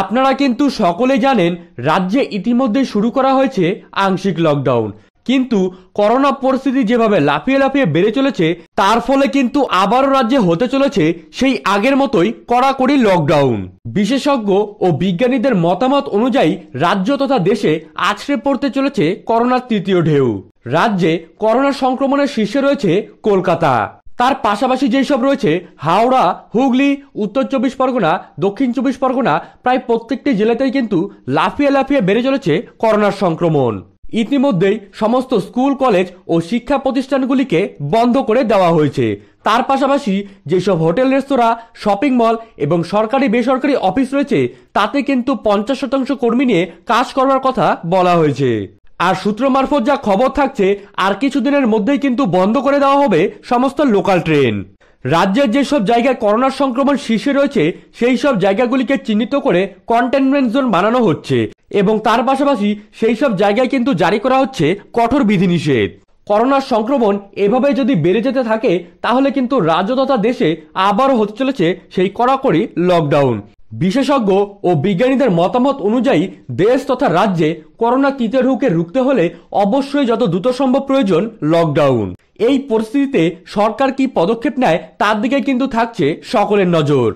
আপনারা কিন্তু সকলে জানেন রাজ্যে ইতিমধ্যে শুরু করা হয়েছে আংশিক লকডাউন কিন্তু করোনা পরিস্থিতি যেভাবে লাফিয়ে লাফিয়ে বেড়ে চলেছে তার ফলে কিন্তু আবারও রাজ্যে হতে চলেছে সেই আগের মতোই কড়াকড়ি লকডাউন বিশেষজ্ঞ ও বিজ্ঞানীদের মতামত অনুযায়ী রাজ্য তথা দেশে আছড়ে পড়তে চলেছে করোনার তৃতীয় ঢেউ রাজ্যে করোনা সংক্রমণের শীর্ষে রয়েছে কলকাতা তার পাশাপাশি যেই সব রয়েছে হাওড়া হুগলি উত্তর চব্বিশ পরগনা দক্ষিণ চব্বিশ পরগনা প্রায় প্রত্যেকটি জেলাতেই কিন্তু লাফিয়ে লাফিয়ে বেড়ে চলেছে করোনার সংক্রমণ ইতিমধ্যেই সমস্ত স্কুল কলেজ ও শিক্ষা প্রতিষ্ঠানগুলিকে বন্ধ করে দেওয়া হয়েছে তার পাশাপাশি যেসব হোটেল রেস্তোরাঁ শপিং মল এবং সরকারি বেসরকারি অফিস রয়েছে তাতে কিন্তু পঞ্চাশ শতাংশ কর্মী নিয়ে কাজ করবার কথা বলা হয়েছে আর সূত্র মারফত যা খবর থাকছে আর কিছুদিনের মধ্যেই কিন্তু বন্ধ করে দেওয়া হবে সমস্ত লোকাল ট্রেন রাজ্যের যেসব জায়গায় করোনার সংক্রমণ শীর্ষে রয়েছে সেই সব জায়গাগুলিকে চিহ্নিত করে কন্টেনমেন্ট জোন বানানো হচ্ছে এবং তার পাশাপাশি সেই সব জায়গায় কিন্তু জারি করা হচ্ছে কঠোর বিধিনিষেধ করোনার সংক্রমণ এভাবে যদি বেড়ে যেতে থাকে তাহলে কিন্তু রাজ্য তথা দেশে আবারও হতে চলেছে সেই কড়াকড়ি লকডাউন বিশেষজ্ঞ ও বিজ্ঞানীদের মতামত অনুযায়ী দেশ তথা রাজ্যে করোনা তৃতীয় রুখতে হলে অবশ্যই যত দ্রুত সম্ভব প্রয়োজন লকডাউন এই পরিস্থিতিতে সরকার কি পদক্ষেপ নেয় তার দিকে কিন্তু থাকছে সকলের নজর